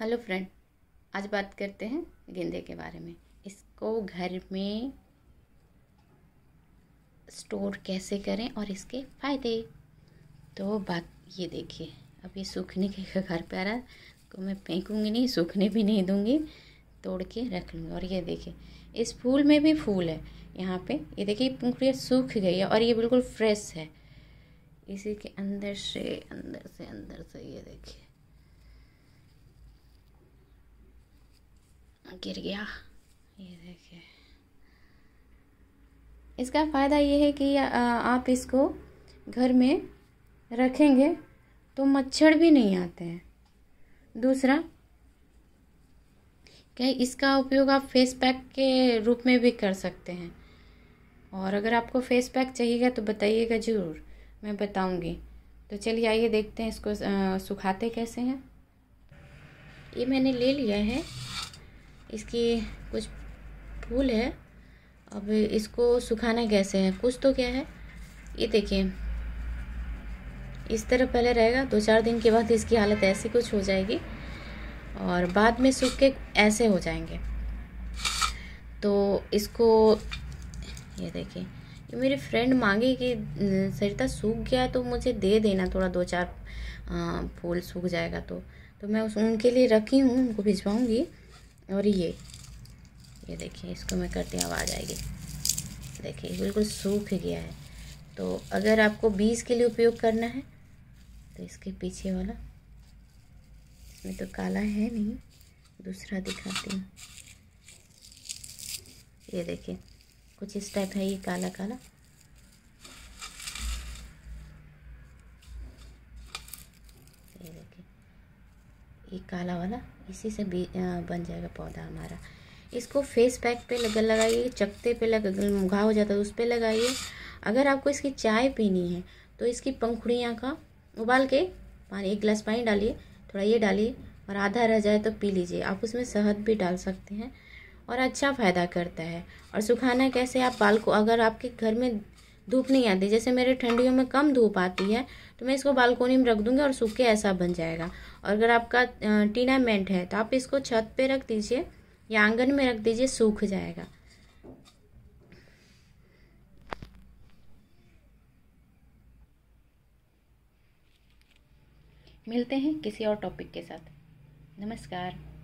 hello friend आज बात करते हैं गेंदे के बारे में इसको घर में स्टोर कैसे करें और इसके फ़ायदे तो बात ये देखिए अब ये सूखने के घर पे आ रहा तो मैं फेंकूँगी नहीं सूखने भी नहीं दूँगी तोड़ के रख लूँगी और ये देखिए इस फूल में भी फूल है यहाँ पे ये देखिए पुखड़िया सूख गई है और ये बिल्कुल फ्रेश है इसी के अंदर से अंदर से अंदर से ये देखिए गिर गया ये देखिए इसका फ़ायदा ये है कि आप इसको घर में रखेंगे तो मच्छर भी नहीं आते हैं दूसरा क्या इसका उपयोग आप फेस पैक के रूप में भी कर सकते हैं और अगर आपको फेस पैक चाहिएगा तो बताइएगा ज़रूर मैं बताऊंगी तो चलिए आइए देखते हैं इसको सुखाते कैसे हैं ये मैंने ले लिया है इसकी कुछ फूल है अब इसको सुखाना कैसे है कुछ तो क्या है ये देखिए इस तरह पहले रहेगा दो चार दिन के बाद इसकी हालत ऐसी कुछ हो जाएगी और बाद में सूख के ऐसे हो जाएंगे तो इसको ये देखिए ये मेरी फ्रेंड मांगी कि सरिता सूख गया तो मुझे दे देना थोड़ा दो चार फूल सूख जाएगा तो तो मैं उस उनके लिए रखी हूँ उनको भिजवाऊँगी और ये ये देखिए इसको मैं करती हूँ आवाज़ आएगी देखिए बिल्कुल सूख गया है तो अगर आपको बीज के लिए उपयोग करना है तो इसके पीछे वाला इसमें तो काला है नहीं दूसरा दिखाती हूँ ये देखिए कुछ इस टाइप है ये काला काला ये काला वाला इसी से भी बन जाएगा पौधा हमारा इसको फेस पैक पे लगा लगाइए चकते पे लग घा हो जाता है तो उस पर लगाइए अगर आपको इसकी चाय पीनी है तो इसकी पंखुड़ियाँ का उबाल के पानी एक गिलास पानी डालिए थोड़ा ये डालिए और आधा रह जाए तो पी लीजिए आप उसमें शहद भी डाल सकते हैं और अच्छा फ़ायदा करता है और सुखाना कैसे आप बाल को अगर आपके घर में धूप नहीं आती जैसे मेरे ठंडियों में कम धूप आती है तो मैं इसको बालकोनी में रख दूंगी और सूख के ऐसा बन जाएगा और अगर आपका टीनामेंट है तो आप इसको छत पे रख दीजिए या आंगन में रख दीजिए सूख जाएगा मिलते हैं किसी और टॉपिक के साथ नमस्कार